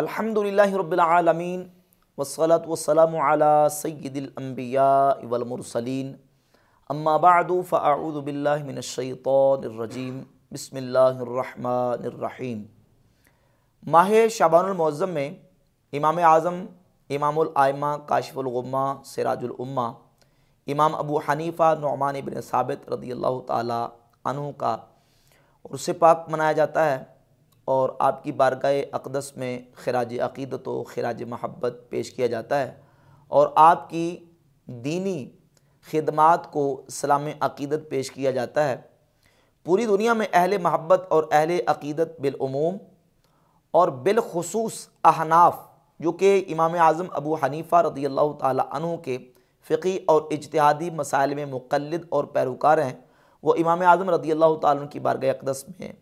अल्हम्दुलिल्लाहिरब्बिलालमीन वसलत वसलम अला सय्यिदिलअंबिया वलमुरसलीन अम्मा बअदु फअऊदु माह शबानमज़म में इमाम आज़म इमाम आइमा काशिफुल इमाम अबू हनीफ़ा नौमान बिन साबित रदी अल्लाह ताला पाक मनाया जाता है और आपकी बारगाह अकदस में खराज अक़ीदत व खराज महब्बत पेश किया जाता है और आपकी दीनी खदमात को सलाम अक़ीदत पेश किया जाता है पूरी दुनिया में अहल महब्बत और अहल अक़ीदत बिलूम और बिलखसूस अहनाफ जो कि इमाम आज़म अबू हनीफ़ा रदी अल्लाह तु के फ़िकी और इजतहादी मसाइल में मुखलद और पैरोकार हैं वो इमाम आज़म रदी अल्लाह तु की अकदस में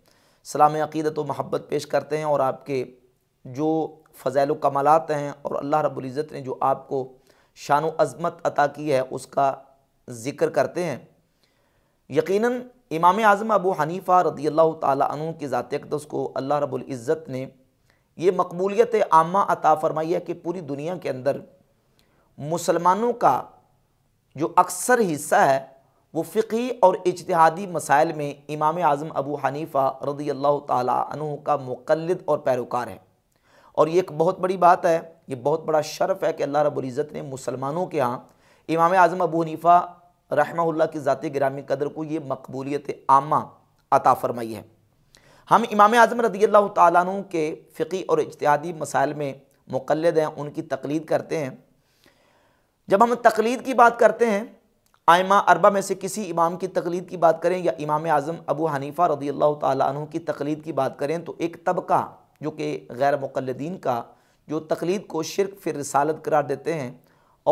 सलाम अक़ीदत व महब्बत पेश करते हैं और आपके जो फ़ज़ैल कमालत हैं और अल्लाह रब्ज़त ने जो आपको शान अज़मत अता की है उसका ज़िक्र करते हैं यकीनन इमाम आज़म अबू हनीफ़ा रदी अल्लाह तु के ज़ात अकदस को अल्लाह रब्ज़त ने ये मकबूलियत आमा अता फ़रमाई है कि पूरी दुनिया के अंदर मुसलमानों का जो अक्सर हिस्सा है वो फ़िकी और इजतहादी मसाइल में इमाम आज़म अबू हनीफ़ा रदी अल्लाह तह का मुकलद और पैरोकार है और ये एक बहुत बड़ी बात है ये बहुत बड़ा शर्फ़ है कि अल्लाह रबुल्ज़त ने मुसलमानों के यहाँ इमाम आज़म अबू हनीफ़ा रहमा की ज़ाती ग्रामी कदर को ये मकबूलियत आमा अता फ़रमाई है हम इमाम आज़म रदी अल्लाह तु के फ़िकी और इजतहादी मसाइल में मुकलद हैं उनकी तकलीद करते हैं जब हम तकलीद की बात करते हैं आयमा अरबा में से किसी इमाम की तकलीद की बात करें या इमाम आज़म अबू हनीफ़ा रदी अल्लाह तु की तकलीद की बात करें तो एक तबका जो कि गैर मुकलदीन का जो तकलीद को शिरक फिर रसालत करार देते हैं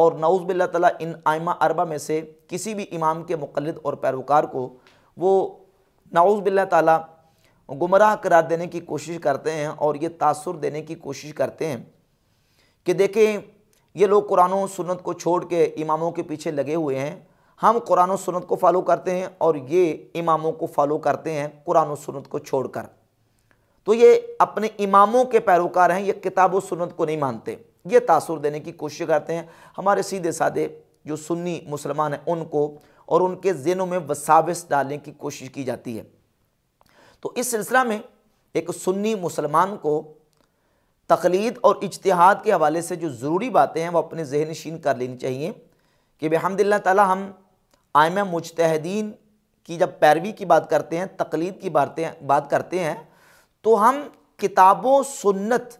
और नाउज़ बिल्ला तला इन आयमा अरबा में से किसी भी इमाम के मुकलद और पैरोकार को वो नाउज़ बिल्ला गुमराह करार देने की कोशिश करते हैं और ये तासर देने की कोशिश करते हैं कि देखें ये लोग कुरान सुनत को छोड़ के इमामों के पीछे लगे हुए हैं हम कुरान सुनत को फॉलो करते हैं और ये इमामों को फॉलो करते हैं कुरान सुनत को छोड़कर तो ये अपने इमामों के पैरोकार हैं ये किताब व सुनत को नहीं मानते ये तासुर देने की कोशिश करते हैं हमारे सीधे साधे जो सुन्नी मुसलमान हैं उनको और उनके जेनों में वसाविस डालने की कोशिश की जाती है तो इस सिलसिला में एक सुन्नी मुसलमान को तकलीद और इजतहाद के हवाले से जो ज़रूरी बातें हैं वो अपने जहन शीन कर लेनी चाहिए कि बेहमदिल्ला तला हम आयम मुजतहदीन की जब पैरवी की बात करते हैं तकलीद की बातें बात करते हैं तो हम किताबों सुन्नत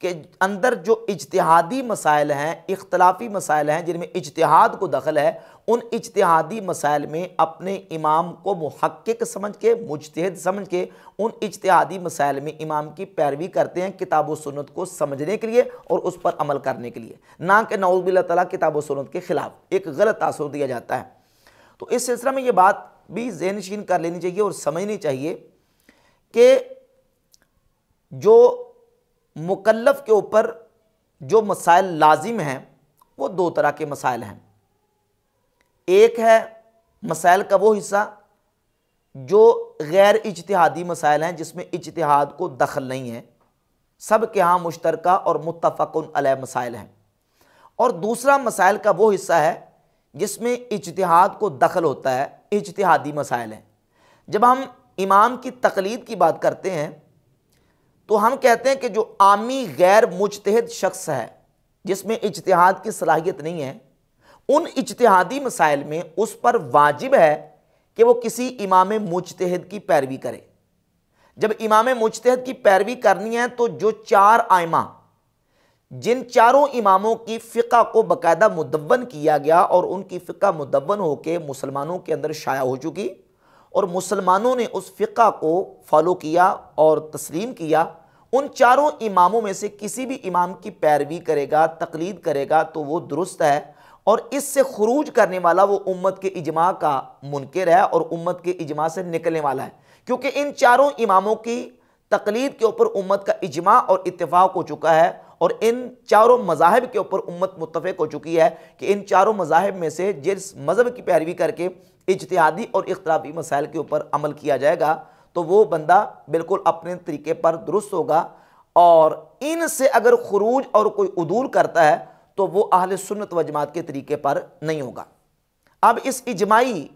के अंदर जो इजतहादी मसाइल हैं इख्लाफी मसाइल हैं जिनमें इजतहाद को दखल है उन इजतहादी मसाइल में अपने इमाम को महक्क समझ के मुजतहद समझ के उन इजतहादी मसाइल में इमाम की पैरवी करते हैं किताब सुनत को समझने के लिए और उस पर अमल करने के लिए ना कि नौबिल्ला तला किताब सुनत के ख़िलाफ़ एक गलत तासर दिया जाता है तो इस सिलसिला में ये बात भी जहनशीन कर लेनी चाहिए और समझनी चाहिए कि जो मुकलफ़ के ऊपर जो मसाइल लाजिम हैं वो दो तरह के मसाइल हैं एक है मसाइल का वो हिस्सा जो गैर इजतहादी मसाइल हैं जिसमें इजतहाद को दखल नहीं है सब के यहाँ मुश्तरका और मुतफ़न मसाइल हैं और दूसरा मसाइल का वो हिस्सा है जिसमें इजतहाद को दखल होता है इजतहादी मसाइल हैं जब हम इमाम की तकलीद की बात करते हैं तो हम कहते हैं कि जो आमी गैर मुजतहद शख्स है जिसमें इजतहाद की सलाहियत नहीं है उन इजतहादी मसाइल में उस पर वाजिब है कि वो किसी इमाम मुजतहद की पैरवी करे जब इमाम मुजतहद की पैरवी करनी है तो जो चार आयमा जिन चारों इमामों की फ़िका को बकायदा मुद्वन किया गया और उनकी फ़िका मुद्वन होकर मुसलमानों के अंदर शाया हो चुकी और मुसलमानों ने उस फ़िका को फॉलो किया और तस्लीम किया उन चारों इमामों में से किसी भी इमाम की पैरवी करेगा तकलीद करेगा तो वो दुरुस्त है और इससे खरूज करने वाला वो उम्मत के इजमा का मुनकर है और उम्मत के इजमा से निकलने वाला है क्योंकि इन चारों इमामों की तकलीद के ऊपर उम्मत का इजमा और इतफाक़ हो चुका है और इन चारों मजाहब के ऊपर उम्मत मुतफ़ हो चुकी है कि इन चारों मजाहब में से जिस मज़हब की पैरवी करके इजतहादी और इख्तलाफी मसाइल के ऊपर अमल किया जाएगा तो वो बंदा बिल्कुल अपने तरीके पर दुरुस्त होगा और इन से अगर खरूज और कोई उदूल करता है तो वो अहल सुन्नत व जमात के तरीके पर नहीं होगा अब इस इजमाही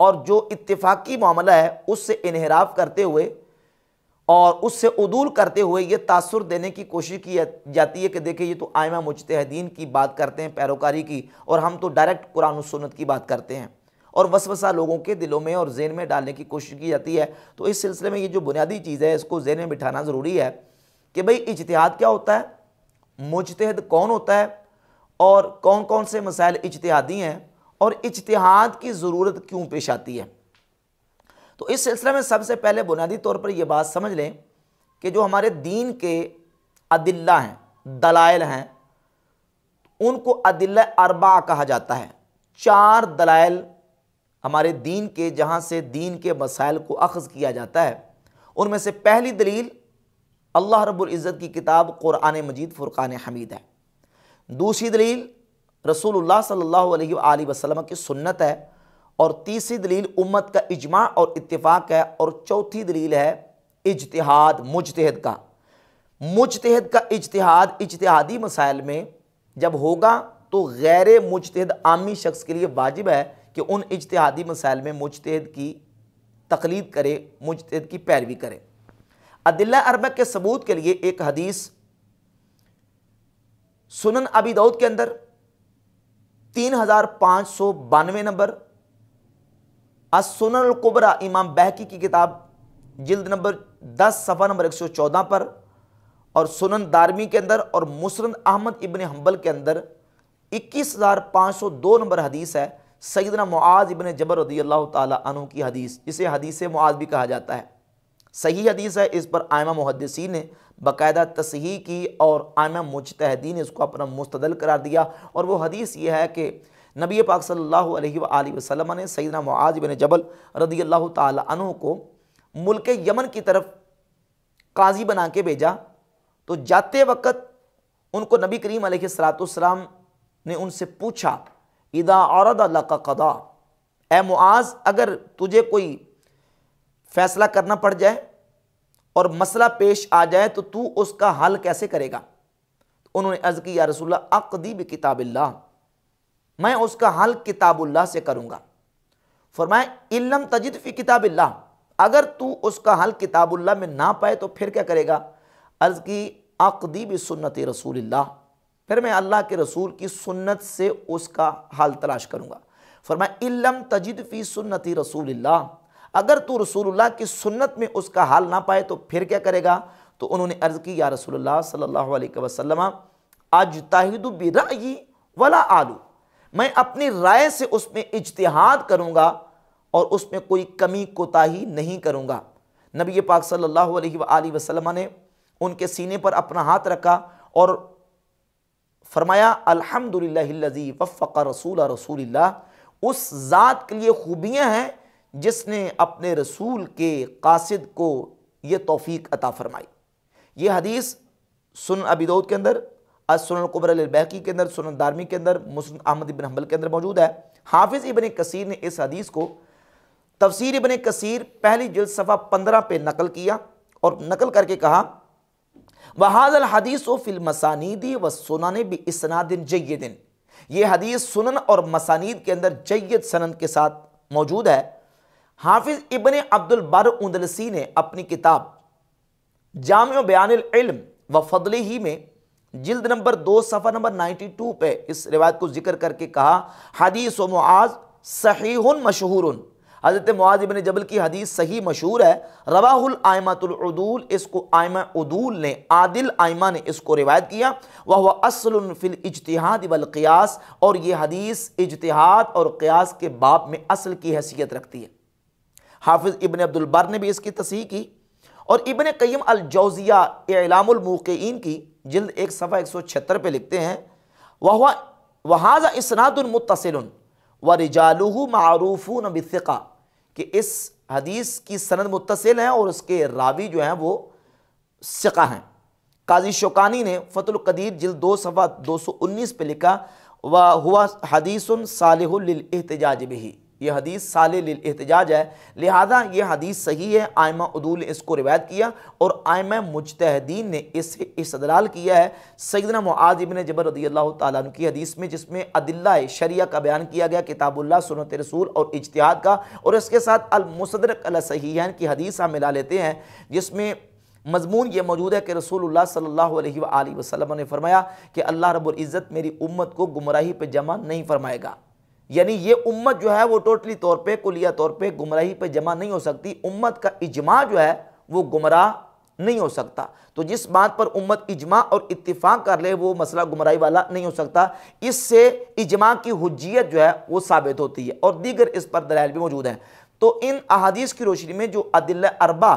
और जो इतफाकी मामला है उससे इनहराफ करते हुए और उससे उदूल करते हुए ये तासुर देने की कोशिश की जाती है कि देखिए ये तो आयमा मुजतहदीन की बात करते हैं पैरोकारी की और हम तो डायरेक्ट कुरान सुन्नत की बात करते हैं और वसवसा लोगों के दिलों में और जेन में डालने की कोशिश की जाती है तो इस सिलसिले में ये जो बुनियादी चीज़ है इसको जेन में बिठाना ज़रूरी है कि भाई इजतहाद क्या होता है मुजतहद कौन होता है और कौन कौन से मसाइल इजतहादी हैं और इजतहाद की ज़रूरत क्यों पेश आती है तो इस सिलसिले में सबसे पहले बुनियादी तौर पर यह बात समझ लें कि जो हमारे दीन के अदिल्ला हैं दलाइल हैं उनको अदिल्ला अरबा कहा जाता है चार दलाइल हमारे दीन के जहाँ से दीन के मसाइल को अखज़ किया जाता है उनमें से पहली दलील अल्लाह रब्बुल इज़्ज़त की किताब क़ुरान मजीद फ़ुरक़ान हमीद है दूसरी दलील रसूलुल्लाह सल्लल्लाहु अलैहि वसल्लम की सुन्नत है और तीसरी दलील उम्मत का इजमा और इतफाक है और चौथी दलील है इजतहाद मुजतहद का मुजतहद का इजतहाद इजतहादी मसाइल में जब होगा तो गैर मुजतहद आमी शख्स के लिए वाजिब है कि उन इजतहादी मसाइल में मुजतहद की तकलीद करे मुजतहद की पैरवी करे अदिल्ला अरबक के सबूत के लिए एक हदीस सुनन अबी दाऊद के अंदर तीन हज़ार पाँच सौ बानवे नंबर असुनल कुबरा इमाम बहकी की किताब जिल्द नंबर 10 सफ़ा नंबर 114 पर और सुनन दारमी के अंदर और मुसरद अहमद इबन हम्बल के अंदर 21,502 नंबर हदीस है सईदना मुआज इबन जबर रदी अल्लाह तु की हदीस इसे हदीस मुआज भी कहा जाता है सही हदीस है इस पर आयमा मुहदसी ने बाकायदा तसही की और आयमा मुजतहदी ने इसको अपना मुस्तदल करार दिया और वो हदीस ये है कि नबी पाक सल्लल्लाहु अलैहि वसल्लम ने सैदना मुआज बिन जबल रदी अल्लाह तु को मुल्क यमन की तरफ काजी बना के भेजा तो जाते वक्त उनको नबी करीम सलातम ने उनसे पूछा इदा औरद का कदा ए मुआज अगर तुझे कोई फैसला करना पड़ जाए और मसला पेश आ जाए तो तू उसका हल कैसे करेगा तो उन्होंने अर्ज़ किया या अकदीब अकदी किताबिल्ला मैं उसका हल किताबुल्लाह से करूंगा फरमाए इल्लम तजिद फ़ी किताबिल्ला अगर तू उसका हल किताबुल्लाह में ना पाए तो फिर क्या करेगा अर्ज़ की अकदीब सुन्नत रसूल फिर मैं अल्लाह के रसूल की सुन्नत से उसका हाल तलाश करूँगा फरमाए इल्लम तजिद फ़ी सुन्नत रसूल अगर तू रसूलुल्लाह की सुन्नत में उसका हाल ना पाए तो फिर क्या करेगा तो उन्होंने अर्ज़ की या रसूलुल्लाह सल्लल्लाहु अलैहि वसल्लम अजताहिदु बिरई वला आलू मैं अपनी राय से उसमें इजतहाद करूँगा और उसमें कोई कमी कोताही नहीं करूँगा नबी पाक सल्लल्लाहु अलैहि वसल्लम ने उनके सीने पर अपना हाथ रखा और फरमाया अल्हम्दुलिल्लाहिल्लज़ी वफ़क़ा रसूल रसूल उस ज़ात के लिए खूबियाँ हैं जिसने अपने रसूल के कासिद को ये तौफीक अता फ़रमाई ये हदीस सुन अबीदौद के अंदर बहकी के अंदर सुन दारमी के अंदर मुस्लिम अहमद इबन हम्बल के अंदर मौजूद है हाफिज़ इबन कसीर ने इस हदीस को तफसीर इबन कसीर पहली जल्द सफ़ा पंद्रह पे नकल किया और नकल करके कहा वहादल हदीस फिल मसानीदी व सुनान भी जय जयदिन ये हदीस सुनन और मसानीद के अंदर जयद सनन के साथ मौजूद है हाफिज़ इबन अब्दुल बर ने अपनी किताब जाम बयान व फदल ही में जिल्द नंबर दो सफ़ा नंबर 92 पे इस रिवायत को जिक्र करके कहा हदीस व मुआज सही मशहूर हज़रत मुआज इबन जबल की हदीस सही मशहूर है रवाहुल आयमातुलदूल इसको आयमा उदूल ने आदिल आयमा ने इसको रिवायत किया वह हुआ असल फिल इजतहाद वलक़ियास और ये हदीस इजतहाद और क़ियास के बाप में असल की हैसियत रखती है हाफिज़ इबन अब्दुलबर ने भी इसकी तस्ह की और इबन कईम अलजौज़िया इलामुलमूक़ीन की जल्द एक सफ़ा एक सौ छिहत्तर पर लिखते हैं वह वहाज़ इसनादमतसिल व रिजालू मरूफ़ून नबिका कि इस हदीस की सनद मुतसिल हैं और उसके रावी जो हैं वो सिका हैं काजी शोकानी ने फतुलकदीर कदीर दो सफ़ा दो सौ उन्नीस पर लिखा व हुआ हदीसन सालहतजाज भी ये हदीस साल एहतजाज है लिहाजा ये हदीस सही है आयमा उदूल ने इसको रिवायत किया और आयमा मुजतहदीन ने इसे इसदलाल किया है सैदना मुआद जबर रदी अल्लाह की हदीस में जिसमें अदिल्ला शरिया का बयान किया गया किताबुल्ला सुनत रसूल और इजतहाद का और इसके साथ अलमसदरक सहीन की हदीस हम मिला लेते हैं जिसमें मजमून ये मौजूद है कि रसूल सल्ला वसलम ने फरमाया कि अल्लाह रब्बुल मेरी उम्मत को गुमराही पर जमा नहीं फरमाएगा यानी ये उम्मत जो है वो टोटली तौर पे कुलिया तौर पे गुमराही पे जमा नहीं हो सकती उम्मत का इजमा जो है वो गुमराह नहीं हो सकता तो जिस बात पर उम्मत इजमा और इत्तिफाक कर ले वो मसला गुमराही वाला नहीं हो सकता इससे इजमा की हजियत जो है वो साबित होती है और दीगर इस पर दलाल भी मौजूद हैं तो इन अहादीस की रोशनी में जो अदिल अरबा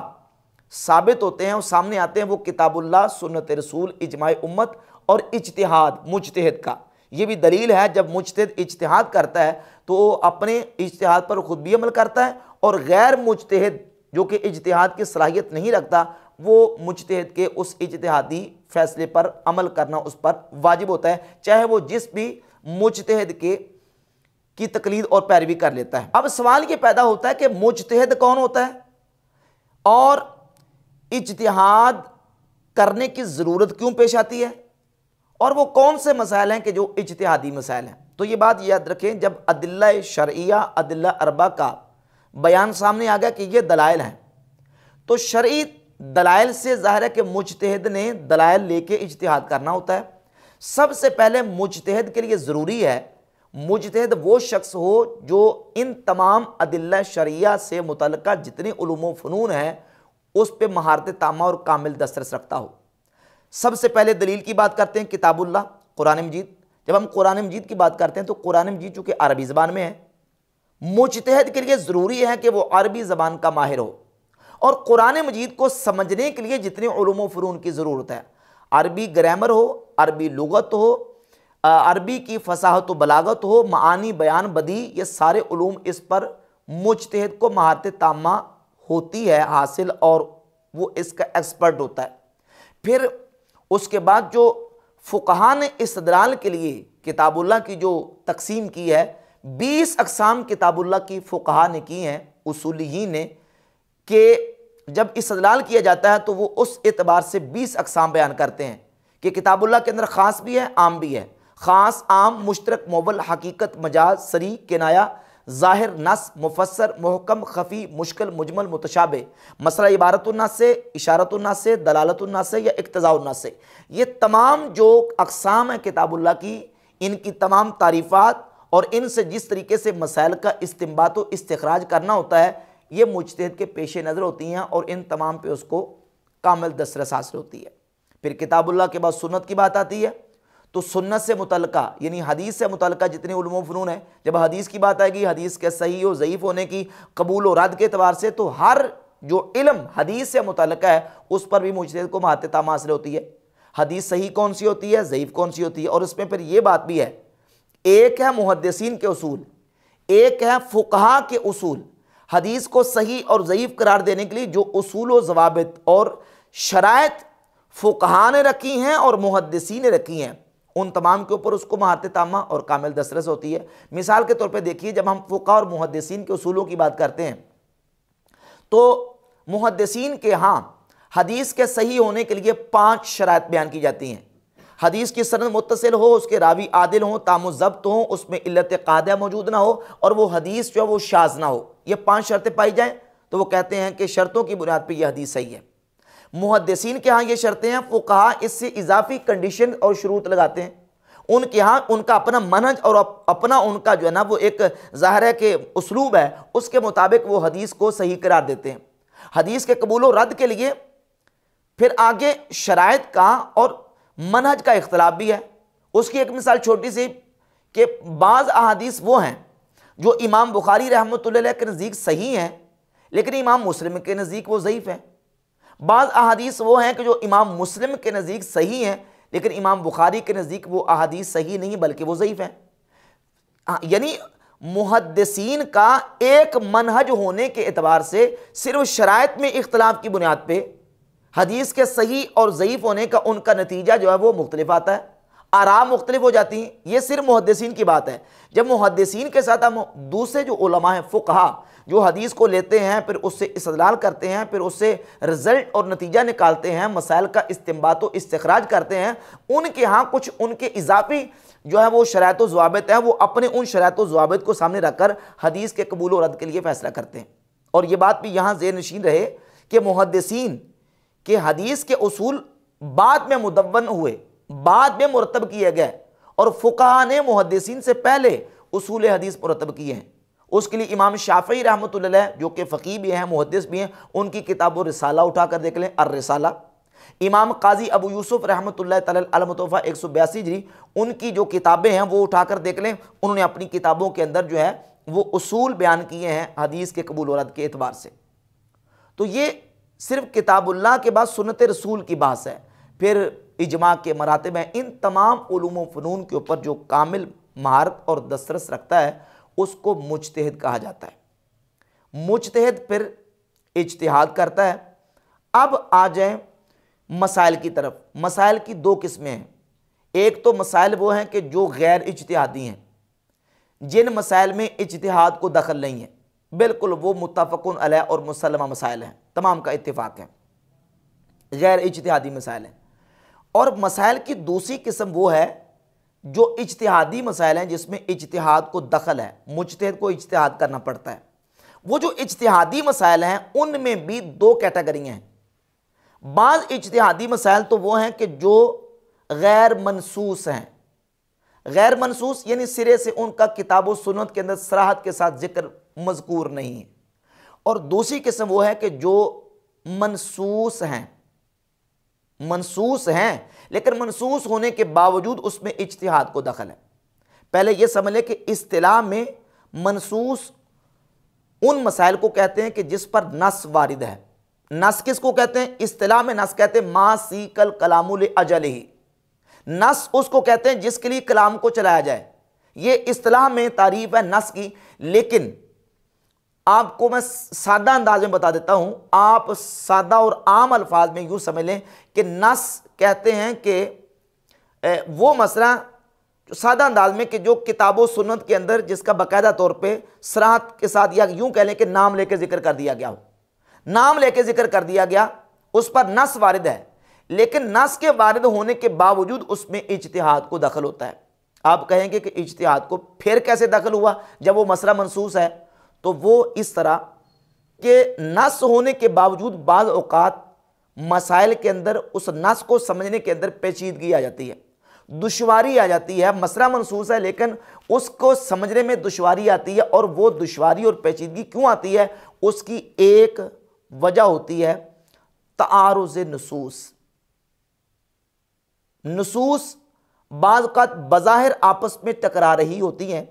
साबित होते हैं और सामने आते हैं वो किताबुल्ला सुनत रसूल इजमा उम्मत और इजतहाद मुजतहद का ये भी दलील है जब मुजत इजतहाद करता है तो अपने इजतहाद पर ख़ुद भी अमल करता है और गैर मुजतहद जो कि इजतहाद की सलाहियत नहीं रखता वो मुजतहद के उस इजतहादी फ़ैसले पर अमल करना उस पर वाजिब होता है चाहे वो जिस भी मुजतहद के की तकलीद और पैरवी कर लेता है अब सवाल ये पैदा होता है कि मुजतहद कौन होता है और इजतहाद करने की ज़रूरत क्यों पेश आती है और वो कौन से मसाइल हैं कि जो इजतहादी मसाइल हैं तो ये बात याद रखें जब अदिल्ला शर्या अदिल्ला अरबा का बयान सामने आ गया कि ये दलाइल हैं तो शर्य दलाइल से ज़ाहिर है कि मुजतहद ने दलाइल लेके इजतहाद करना होता है सबसे पहले मुजतहद के लिए ज़रूरी है मुजतहद वो शख्स हो जो इन तमाम अदिल्ला शरिया से मुतल जितने फ़नून हैं उस पर महारत तामा और कामिल दस्तरस रखता हो सबसे पहले दलील की बात करते हैं किताबुल्ला कुरान मजीद जब हम कुरान मजीद की बात करते हैं तो कुरान मजीद चूँकि अरबी ज़बान में है मुजतहद के लिए ज़रूरी है कि वो अरबी ज़बान का माहिर हो और कुरान मजीद को समझने के लिए जितने ूम फ़रून की ज़रूरत है अरबी ग्रामर हो अरबी लगत हो अरबी की फसाहत बलागत हो मानी बयान बदी ये सारे ूम इस पर मुजतहद को महारत तामा होती है हासिल और वो इसका एक्सपर्ट होता है फिर उसके बाद जो फ़ुकहा ने इस्तदलाल के लिए किताबुल्ला की जो तकसीम की है बीस अकसाम किताबुल्ला की फ़ुकहा ने की हैं उसूली ने कि जब इस्तलाल किया जाता है तो वो उस एतबार से बीस अकसाम बयान करते हैं कि किताबुल्ला के अंदर ख़ास भी है आम भी है ख़ास आम मुश्तरक मोबल हकीकत मजाज सरी किनाया ज़ाहिर नस मुफसर महकम खफ़ी मुश्किल मुजमल मुतशाबे मसला इबारतना से इशारतनास से दलालतनास से या इकतज़ाउन्नास से ये तमाम जो अकसाम है किताबुल्ला की इनकी तमाम तारीफ़ात और इनसे जिस तरीके से मसाइल का इस्तेमाल व इस्तराज करना होता है ये मुजतहद के पेश नज़र होती हैं और इन तमाम पे उसको कामिल दसरस हासिल होती है फिर किताबुल्ला के बाद सुन्नत की बात आती है तो सुन्नत से मुतल यानी हदीस से मुतल जितने फ़नून है जब हदीस की बात आएगी हदीस के सही और ज़यीफ़ होने की कबूल और रद्द के अतबार से तो हर जो इलम हदीस से मुतल है उस पर भी मुझे को महत्ता हासिल होती है हदीस सही कौन सी होती है ज़यीफ़ कौन सी होती है और उसमें फिर ये बात भी है एक है मुहदसिन के असूल एक है फ़ुकहा के असूल हदीस को सही और ज़यीफ़ करार देने के लिए जो असूल व जवाब और शरात फ़ुकहा ने रखी हैं और मुहदसी ने रखी हैं उन तमाम के ऊपर उसको महात तामा और कामिल दसरस होती है मिसाल के तौर पर देखिए जब हम फ़ुका और मुहदसिन के असूलों की बात करते हैं तो मुहदसिन के यहाँ हदीस के सही होने के लिए पाँच शरात बयान की जाती हैं हदीस की सनद मुतसिल हो उसके रावी आदिल हों तामुजब्त हों उसमें इल्लत कादा मौजूद ना हो और वो हदीस जो है वो शाज ना हो ये पाँच शर्तें पाई जाएँ तो वो कहते हैं कि शर्तों की बुनियाद पर यह हदीस सही है मुहदसिन के यहाँ ये शर्तें हैं वो कहा इससे इजाफी कंडीशन और शरूत लगाते हैं उनके यहाँ उनका अपना मनहज और अपना उनका जो है ना वो एक ज़ाहिर है कि उसलूब है उसके मुताबिक वो हदीस को सही करार देते हैं हदीस के कबूल रद्द के लिए फिर आगे शराइ का और मनहज का इख्तलाफ भी है उसकी एक मिसाल छोटी सी कि बाज़ अहादीस वो हैं जो इमाम बुखारी रहमत के नज़दीक सही हैं लेकिन इमाम मुस्लिम के नज़दीक वो ज़यीफ़ हैं बाद अहादीस वो हैं कि जो इमाम मुस्लिम के नज़दीक सही हैं लेकिन इमाम बुखारी के नज़दीक वो अहादीस सही नहीं बल्कि वो ज़यीफ़ हैं हाँ, यानी मुहदसिन का एक मनहज होने के एतबार से सिर्फ शरात में इख्तलाफ की बुनियाद पर हदीस के सही और ज़यीफ़ होने का उनका नतीजा जो है वो मुख्तलिफ आता है आरा मुख्तलिफ हो जाती हैं ये सिर्फ मुहदसिन की बात है जब मुहदसिन के साथ हम दूसरे जो उलमा हैं फ़ुकहा जो हदीस को लेते हैं फिर उससे इसदलाल करते हैं फिर उससे रिज़ल्ट और नतीजा निकालते हैं मसाइल का इस्तेमाल तो इस्तखराज करते हैं उनके यहाँ कुछ उनके इजाफी जो है वो शरात जवाबत हैं वो अपने उन शरात जवाबत को सामने रखकर हदीस के कबूल और रद्द के लिए फ़ैसला करते हैं और ये बात भी यहाँ जेर नशीन रहे कि मुहदसिन के हदीस के असूल बाद में मुदवन हुए बाद में मुरतब किए गए और फ़ुका ने मुहदसिन से पहले उसूल हदीस मुरतब किए हैं उसके लिए इमाम शाफ़ी रहमत जो कि फ़कीर भी हैं मुहदस भी हैं उनकी किताब रिसाला उठा कर देख लें अर रिसाला इमाम काजी अबू यूसुफ रहमत अलमतोफ़ा एक सौ बयासी जी उनकी जो किताबें हैं वो उठा कर देख लें उन्होंने अपनी किताबों के अंदर जो है वो उसूल बयान किए हैं हदीस के कबूल औरत के अतबार से तो ये सिर्फ किताबुल्ला के बाद सुनत रसूल की बात है फिर इजमा के मरातब में इन तमाम ूम फ़नून के ऊपर जो कामिल महारत और दसरस रखता है उसको मुजतहद कहा जाता है मुजतहद फिर इजतहाद करता है अब आ जाए मसाइल की तरफ मसाइल की दो किस्में हैं एक तो मसाइल वो हैं कि जो गैर इजतहादी हैं जिन मसाइल में इजतहाद को दखल नहीं है बिल्कुल वो मुतफ़न और मुसलमा मसाइल हैं तमाम का इतफ़ाक़ है गैर इजतहादी मसाइल हैं और मसाइल की दूसरी किस्म वो है जो इजतहादी मसाइल हैं जिसमें इजतहाद को दखल है मुजतहद को इजतहाद करना पड़ता है वो जो इजतहादी मसाइल हैं उनमें भी दो कैटेगरी हैं बाज़ इजतहादी मसाइल तो वो हैं कि जो गैर मनसूस हैं गैर मनसूस यानी सिरे से उनका किताब सुनत के अंदर सराहत के साथ जिक्र मजकूर नहीं है और दूसरी किस्म वो है कि जो मनसूस हैं मनसूस हैं लेकिन मनसूस होने के बावजूद उसमें इजतहाद को दखल है पहले यह समझ लें कि अतलाह में मनसूस उन मसाइल को कहते हैं कि जिस पर नस वारिद है नस किस को कहते हैं अतलाह में नस कहते हैं मा सीकल कलाम अजल ही नस उसको कहते हैं जिसके लिए कलाम को चलाया जाए ये अतलाह में तारीफ है नस की लेकिन आपको मैं सादा अंदाज में बता देता हूं आप सादा और आम अल्फाज में यूं समझ लें कि नस कहते हैं कि वो मसला सादा अंदाज में कि जो किताबों सुन्नत के अंदर जिसका बाकायदा तौर पे सराहत के साथ या यूं कह लें कि नाम लेके जिक्र कर दिया गया हो नाम लेके जिक्र कर दिया गया उस पर नस वारद है लेकिन नस के वारद होने के बावजूद उसमें इजतहाद को दखल होता है आप कहेंगे कि इजतहाद को फिर कैसे दखल हुआ जब वो मसला मनसूस है तो वो इस तरह के नस होने के बावजूद बाद अवकात मसाइल के अंदर उस नस को समझने के अंदर पेचीदगी आ जाती है दुशारी आ जाती है मसला मनसूस है लेकिन उसको समझने में दुशारी आती है और वो दुशारी और पेचीदगी क्यों आती है उसकी एक वजह होती है तारुज नसूस नसूस बाज़ात बज़ाहिर आपस में टकरा रही होती हैं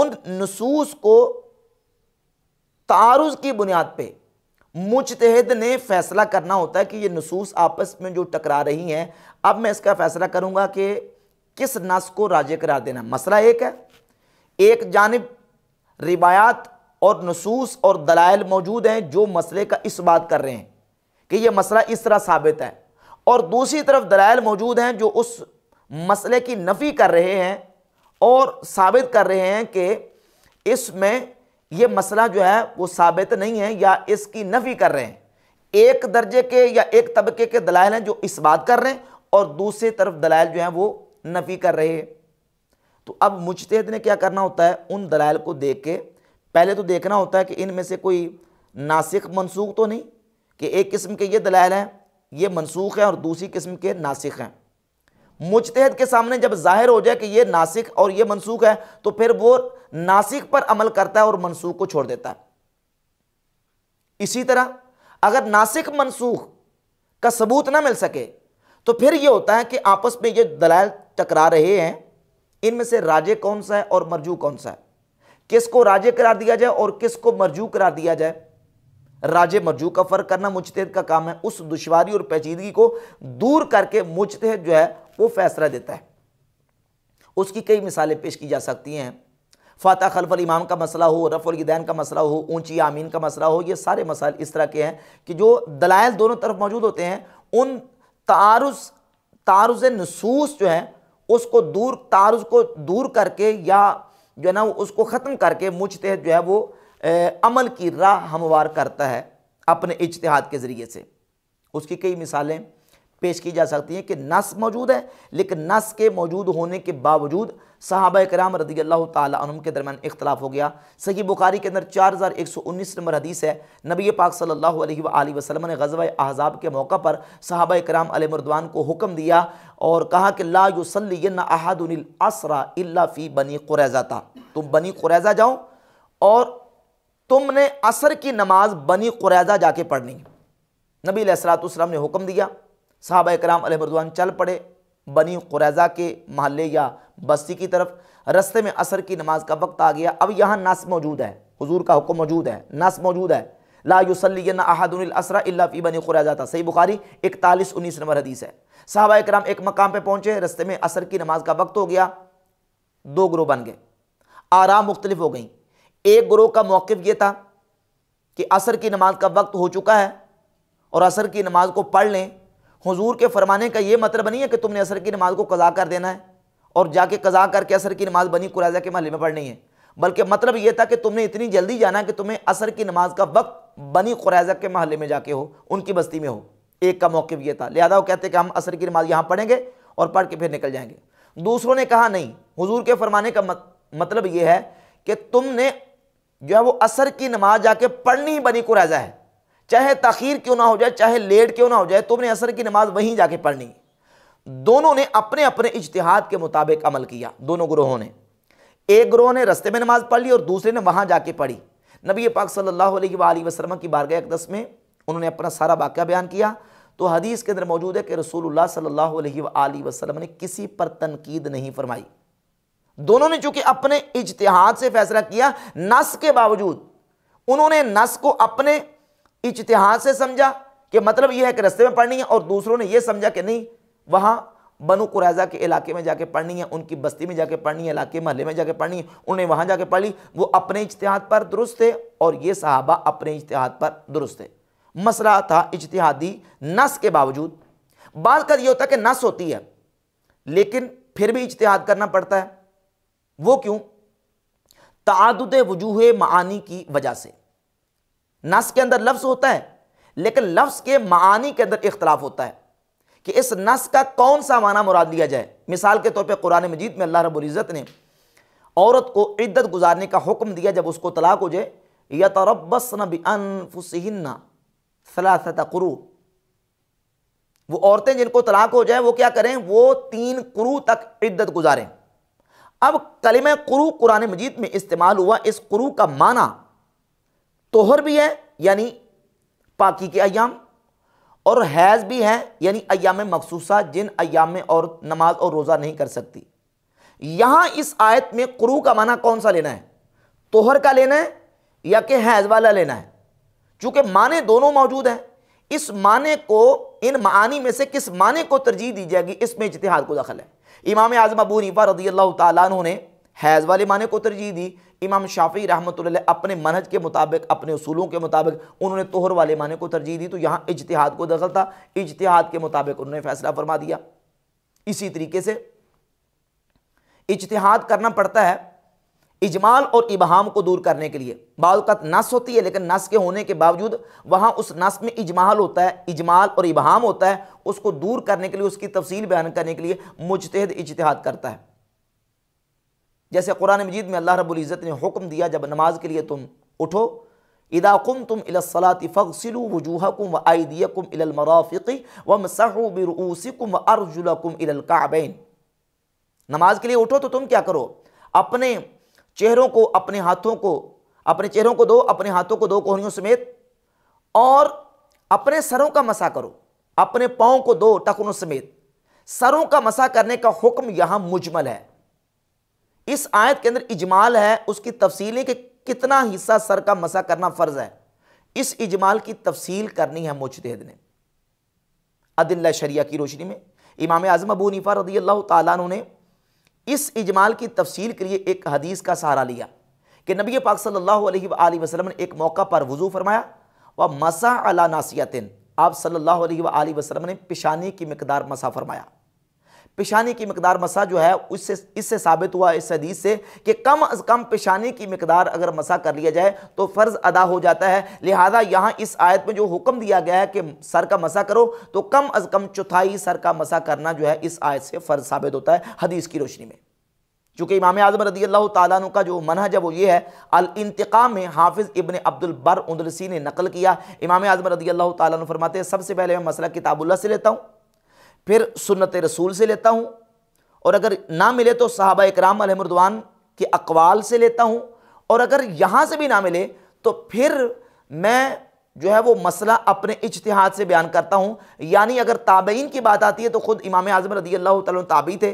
उन नसूस को तारुज की बुनियाद पर मुजतहद ने फैसला करना होता है कि ये नसूस आपस में जो टकरा रही हैं अब मैं इसका फैसला करूँगा कि किस नस को राज्य करार देना मसला एक है एक जानब रिवायात और नसूस और दलाइल मौजूद हैं जो मसले का इस बात कर रहे हैं कि यह मसला इस तरह साबित है और दूसरी तरफ दलाइल मौजूद हैं जो उस मसले की नफ़ी कर रहे हैं और साबित कर रहे हैं कि इसमें ये मसला जो है वो साबित नहीं है या इसकी नफ़ी कर रहे हैं एक दर्जे के या एक तबके के दलाइल हैं जो इस बात कर रहे हैं और दूसरी तरफ दलाइल जो है वो नफ़ी कर रहे हैं तो अब मुजतहद ने क्या करना होता है उन दलाल को देख के पहले तो देखना होता है कि इनमें से कोई नासिक मनसूख तो नहीं कि एक किस्म के ये दलाइल हैं ये मनसूख हैं और दूसरी किस्म के नासिक हैं मुजतहद के सामने जब जाहिर हो जाए कि ये नासिक और ये मनसूख है तो फिर वो नासिक पर अमल करता है और मनसूख को छोड़ देता है इसी तरह अगर नासिक मनसूख का सबूत ना मिल सके तो फिर ये होता है कि आपस में ये दलाल टकरा रहे हैं इनमें से राजे कौन सा है और मरजू कौन सा है किसको राजे करार दिया जाए और किसको मरजू करार दिया जाए राजे मरजू का फ़र्क करना मुजतहद का काम है उस दुशारी और पेचीदगी को दूर करके मुजतहद जो है वो फैसला देता है उसकी कई मिसालें पेश की जा सकती हैं फ़ातह खलफल इमाम का मसला हो रफ़ुलदैन का मसला हो ऊंची आमीन का मसला हो ये सारे मसाइल इस तरह के हैं कि जो दलाइल दोनों तरफ मौजूद होते हैं उन तारुस तारुज नसूस जो हैं उसको दूर तारुज को दूर करके या जो है ना उसको ख़त्म करके मुझते जो है वो ए, अमल की राह हमवार करता है अपने इजतहाद के ज़रिए से उसकी कई मिसालें पेश की जा सकती हैं कि नस मौजूद है लेकिन नस के मौजूद होने के बावजूद साहब कराम रदी अल्लाह तुम के दरमियान इख्तलाफ हो गया सही बुखारी के अंदर चार हज़ार एक सौ उन्नीस नंबर हदीस है नबी पाक सल्लल्लाहु अलैहि वसल्लम ने गजब अहजाब के मौका पर साहब कराम अलमरदवान को हुक्म दिया और कहा कि ला युसलहादुलसरा इल्ला फ़ी बनी कुरैज़ा था तुम बनी कुरैज़ा जाओ और तुमने असर की नमाज बनी कुरैज़ा जाके पढ़नी नबी सलाम ने हुक्म दिया साहब कराम अलहमरदवान चल पड़े बनी कुरैज़ा के महल्ले या बस्ती की तरफ रस्ते में असर की नमाज का वक्त आ गया अब यहाँ नस मौजूद है हजूर का हुक्म मौजूद है नस मौजूद है ला अहादुलसरा फ़ी बनी खुराजा था सही बुखारी इकतालीस उन्नीस नंबर हदीस है साहबा कराम एक मकाम पर पहुँचे रस्ते में असर की नमाज का वक्त हो गया दो ग्रोह बन गए आराम मुख्तलिफ हो गई एक ग्रोह का मौक़ ये था कि असर की नमाज का वक्त हो चुका है और असर की नमाज को पढ़ लें हुजूर के फरमाने का ये मतलब नहीं है कि तुमने असर की नमाज को कज़ा कर देना है और जाके कज़ा करके असर की नमाज बनी कुराजा के महल में पढ़नी है बल्कि मतलब ये था कि तुमने इतनी जल्दी जाना कि तुम्हें असर की नमाज का वक्त बनी कुराजा के महल में जाके हो उनकी बस्ती में हो एक का मौक़ ये था लिहाजा वो कहते कि हम असर की नमाज यहाँ पढ़ेंगे और पढ़ के फिर निकल जाएंगे दूसरों ने कहा नहीं हुजूर के फरमाने का मतलब ये है कि तुमने जो है वो असर की नमाज जाके पढ़नी ही बनी कुराजा है चाहे तखीर क्यों ना हो जाए चाहे लेट क्यों ना हो जाए तुमने असर की नमाज वहीं जाके पढ़नी दोनों ने अपने अपने इजतहाद के मुताबिक अमल किया दोनों ग्रोहों ने एक ग्रोह ने रस्ते में नमाज पढ़ ली और दूसरे ने वहां जाके पढ़ी नबी पाक सल्लल्लाहु अलैहि वसल्लम की बारगाह अकदस में उन्होंने अपना सारा वाक्य बयान किया तो हदीस के अंदर मौजूद है कि रसूलुल्लाह सल्लल्लाहु अलैहि वसल्लम ने किसी पर तनकीद नहीं फरमाई दोनों ने चूंकि अपने इजतहाद से फैसला किया नस के बावजूद उन्होंने नस को अपने इजतहाद से समझा कि मतलब यह है कि रस्ते में पढ़नी है और दूसरों ने यह समझा कि नहीं वहां बनु कुरैजा के इलाके में जाके पढ़नी है उनकी बस्ती में जाके पढ़नी है इलाके महल में जाके पढ़नी है उन्हें वहां जाके पढ़ ली वो अपने इजतहाद पर दुरुस्त थे और ये साहबा अपने इजतहाद पर दुरुस्त थे मसला था इजतहादी नस के बावजूद बाल कर ये होता कि नस होती है लेकिन फिर भी इजतहाद करना पड़ता है वो क्यों तादुद वजूह मानी की वजह से नस के अंदर लफ्ज़ होता है लेकिन लफ्ज़ के मानी के अंदर इख्तलाफ होता है कि इस नस का कौन सा माना मुराद लिया जाए मिसाल के तौर पर कुरान मजीद में अल्लाह रबुल्ज़त ने औरत को इद्दत गुजारने का हुक्म दिया जब उसको तलाक हो जाए या तरबस नबीनफुसन्ना सलासत कुरू वो औरतें जिनको तलाक हो जाए वो क्या करें वो तीन कुरू तक इद्दत गुजारें अब कलम कुरू कुरान मजीद में इस्तेमाल हुआ इस कुरू का माना तोहर भी है यानी पाकी के अयाम और हैज़ भी है यानी अयाम मखसूसा जिन अयाम में और नमाज और रोज़ा नहीं कर सकती यहाँ इस आयत में क्रू का माना कौन सा लेना है तोहर का लेना है या कि हैज़ वाला लेना है चूँकि माने दोनों मौजूद हैं इस माने को इन मानी में से किस माने को तरजीह दी जाएगी इसमें इतिहाद को दखल है इमाम आजम अबू रीफा रदी अल्लाह तुमने हैज़ वाले माने को तरजीह दी इमाम शाफी रहमत अपने मनहज के मुताबिक अपने असूलों के मुताबिक उन्होंने तोहर वाले माने को तरजीह दी तो यहाँ इजतहाद को दखल था इजतहाद के मुताबिक उन्होंने फैसला फरमा दिया इसी तरीके से इजतहाद करना पड़ता है इजमाल और इबहाम को दूर करने के लिए बाज़त नस होती है लेकिन नस के होने के बावजूद वहाँ उस नस में इजमाल होता है इजमाल और इबहाम होता है उसको दूर करने के लिए उसकी तफसील बयान करने के लिए मुजतहद इजतहाद करता है जैसे कुरान मजीद में अल्लाह रब्ज़त ने हुक्म दिया जब नमाज के लिए तुम उठो इदाकुम तुम इलासलात फ़सिलु वजूहकुम व आइदियकुम इलमराफ़ी व मसहबिरसिकुम व अर्जुलकुम इलकाबैन नमाज के लिए उठो तो तुम क्या करो अपने चेहरों को अपने हाथों को अपने चेहरों को दो अपने हाथों को दो कोहनियों समेत और अपने सरों का मसा करो अपने पाँव को दो टखनों समेत सरों का मसा करने का हुक्म यहाँ मुजमल है इस आयत के अंदर इजमाल है उसकी तफसीलें कि कितना हिस्सा सर का मसा करना फ़र्ज़ है इस इजमाल की तफसील करनी है मुजतहद ने अदिल्ला शरिया की रोशनी में इमाम आज़म अबू नीफा रदी अल्लाह तु ने इस इजमाल की तफसील के लिए एक हदीस का सहारा लिया कि नबी पाक सल्लल्लाहु ने एक मौका पर वज़ू फरमाया व मसा अला नासियातिन आप सल्लल्लाहु अलैहि वसल्लम ने पिशानी की मकदार मसा फरमाया पेशानी की मकदार मसा जो है उससे इससे साबित हुआ इस हदीस से कि कम अज़ कम पेशानी की मकदार अगर मसा कर लिया जाए तो फ़र्ज़ अदा हो जाता है लिहाजा यहाँ इस आयत में जो हुक्म दिया गया है कि सर का मसा करो तो कम अज़ कम चौथाई सर का मसा करना जो है इस आयत से फ़र्ज़ साबित होता है हदीस की रोशनी में चूँकि इमाम आजम रदी अल्लाह तु का जो मनहज है वो ये है अलतकाम में हाफिज़ इबन अब्दुलबर उदलसी ने नकल किया इमाम आजम रदी अल्लाह तु फरमाते सबसे पहले मैं मसला किताबुल्ला से लेता हूँ फिर सुन्नत रसूल से लेता हूँ और अगर ना मिले तो साहबा इकराम अलहमरदवान के अकवाल से लेता हूँ और अगर यहाँ से भी ना मिले तो फिर मैं जो है वो मसला अपने इजतहाद से बयान करता हूँ यानी अगर ताबेन की बात आती है तो ख़ुद इमाम आज़म रदी अल्लाह ताबी थे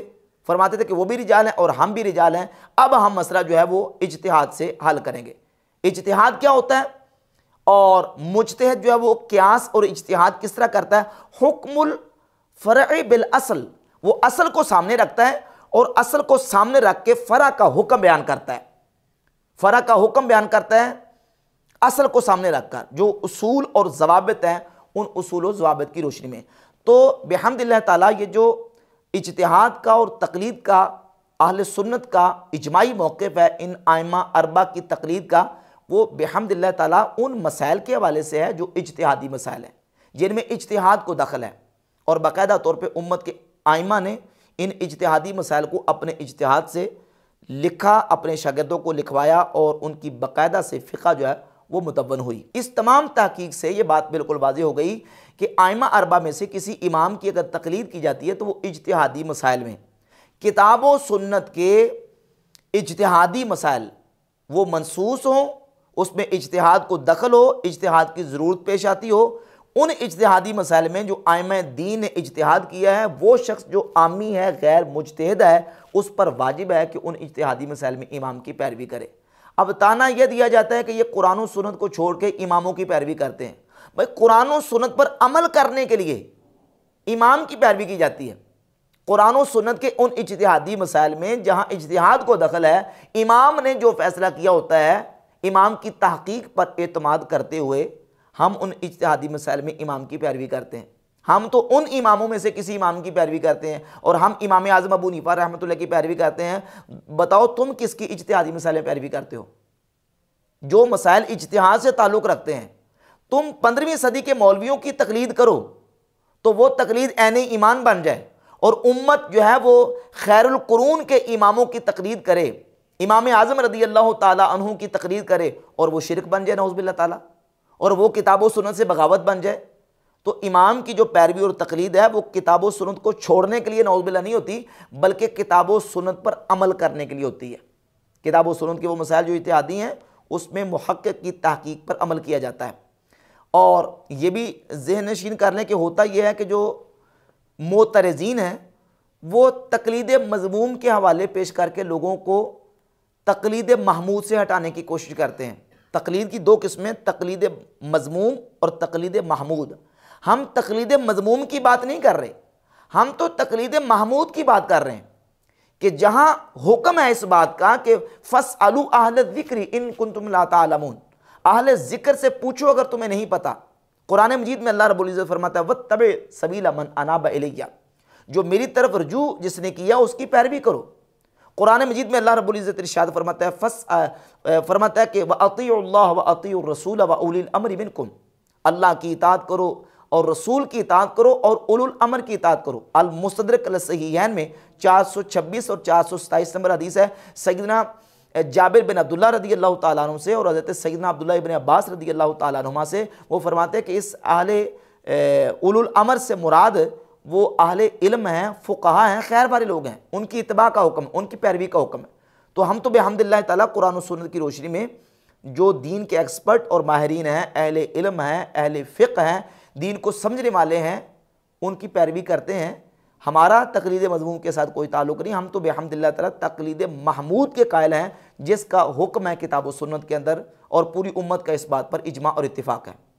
फरमाते थे कि वो भी रिजाल हैं और हम भी रिजाल हैं अब हम मसला जो है वो इजतहाद से हल करेंगे इजतहाद क्या होता है और मुजतहद जो है वो क्यास और इजतहाद किस तरह करता है हुक्मुल फ़र बिल असल वो असल को सामने रखता है और असल को सामने रख के फ़रा का हुक्म बयान करता है फ़रा का हुक्म बयान करता है असल को सामने रखकर जो असूल और जवाबत हैं उन असूल और जवाबत की रोशनी में तो बेहमदिल्ला ताला ये जो इजतहाद का और तकलीद का अहल सुन्नत का इजमाही मौक़ है इन आयमा अरबा की तकलीद का वो बेहमदिल्ला ला उन मसाइल के हवाले से है जो इजतहादी मसाइल हैं जिनमें इजतहाद को दखल है और बाकायदा तौर पर उम्मत के आयमा ने इन इजतहादी मसाइल को अपने इजतहाद से लिखा अपने शागिदों को लिखवाया और उनकी बाकायदा से फ़िका जो है वो मुतवन हुई इस तमाम तहकीक से ये बात बिल्कुल वाजी हो गई कि आयमा अरबा में से किसी इमाम की अगर तकलीद की जाती है तो वो इजतहादी मसाइल में किताब सुन्नत के इजतहादी मसाइल वो मनसूस हों उसमें इजतहाद को दखल हो इजतहाद की ज़रूरत पेश आती हो उन इजतहादी मसाइल में जो आयम दीन ने इजतहाद किया है वो शख्स जो आमी है गैर मुजतहद है उस पर वाजिब है कि उन इजतहादी मसाइल में इमाम की पैरवी करे अब ताना यह दिया जाता है कि यह कुरान सुनत को छोड़ के इमामों की पैरवी करते हैं भाई कुरान सुनत पर अमल करने के लिए इमाम की पैरवी की जाती है कुरान सुनत के उन इजतहादी मसाइल में जहाँ इजतहाद को दखल है इमाम ने जो फैसला किया होता है इमाम की तहकीक पर अतमाद करते हुए हम उन इजतहादी मसाइल में इमाम की पैरवी करते हैं हम तो उन इमामों में से किसी इमाम की पैरवी करते हैं और हम इमाम आज़म अबू नीफ़ा रहमत की पैरवी करते हैं बताओ तुम किसकी इजतहादी मसाइल पैरवी करते हो जो मसाइल इजतहाद से ताल्लुक़ रखते हैं तुम पंद्रहवीं सदी के मौलवियों की तकलीद करो तो वो तकलीद एन ईमान बन जाए और उम्मत जो है वो खैरकरून के इमामों की तकलीद करे इमाम आज़म रदी अल्लाह तु की तकलीद करे और वो शिरक बन जाए नौज़बिल्ला तला और वो किताब सुनत से बगावत बन जाए तो इमाम की जो पैरवी और तकलीद है वो किताब सुनत को छोड़ने के लिए नौजबिला नहीं होती बल्कि किताब सुनत पर अमल करने के लिए होती है किताब व सुनत के वो मसाइल जो इतिहादी हैं उसमें मुहक की तहकीक पर अमल किया जाता है और ये भी जहन नशीन कर लें कि होता यह है कि जो मोतरजीन हैं वो तकलीद मजमूम के हवाले पेश करके लोगों को तकलीद महमूद से हटाने की कोशिश करते हैं तकलीद की दो किस्में तकलीद मजमूम और तकलीद महमूद हम तकलीद मजमूम की बात नहीं कर रहे हम तो तकलीद महमूद की बात कर रहे हैं कि जहां हुक्म है इस बात का कि फस अलू आहल ज़िक्र इन कुन तुम लाता आहल ज़िक्र से पूछो अगर तुम्हें नहीं पता कुरान मजीद में अल्लाह रबुल फरमाता है वत तब सबीला मन अनाब एलिया जो मेरी तरफ रजू जिसने किया उसकी पैरवी करो कुरान मजीद में अल्लाह रबुल्ज़त इरशाद फरमाता है फस फरमाता है कि व अती व अती रसूल व अमर बिन कुम अल्लाह की इताद करो और रसूल की इताद करो और उलुल अमर की इताद करो में चार में छब्बीस और चार सौ सताईस नंबर हदीस है सैदना जाबिर बिन अब्दुल्ला रदी अल्लाह तुम से और हज़रत सैदना अब्दुल्ला इबन अब्बास रदी अल्लाह तुमा से वो फरमाते हैं कि इस आल उलुल अमर से मुराद वो अहल इल्म हैं फुकाहा हैं खैर वाले लोग हैं उनकी इतबा का हुक्म उनकी पैरवी का हुक्म है तो हम तो बेहमदिल्ला तला कुरान सुनत की रोशनी में जो दीन के एक्सपर्ट और माहरीन हैं अहल इल्म हैं अहल फ़िक हैं दीन को समझने वाले हैं उनकी पैरवी करते हैं हमारा तकलीद मजमू के साथ कोई ताल्लुक नहीं हम तो बेहमदिल्ला तला तकलीद महमूद के कायल हैं जिसका हुक्म है किताब सुनत के अंदर और पूरी उम्मत का इस बात पर इजमा और इतफ़ाक़ है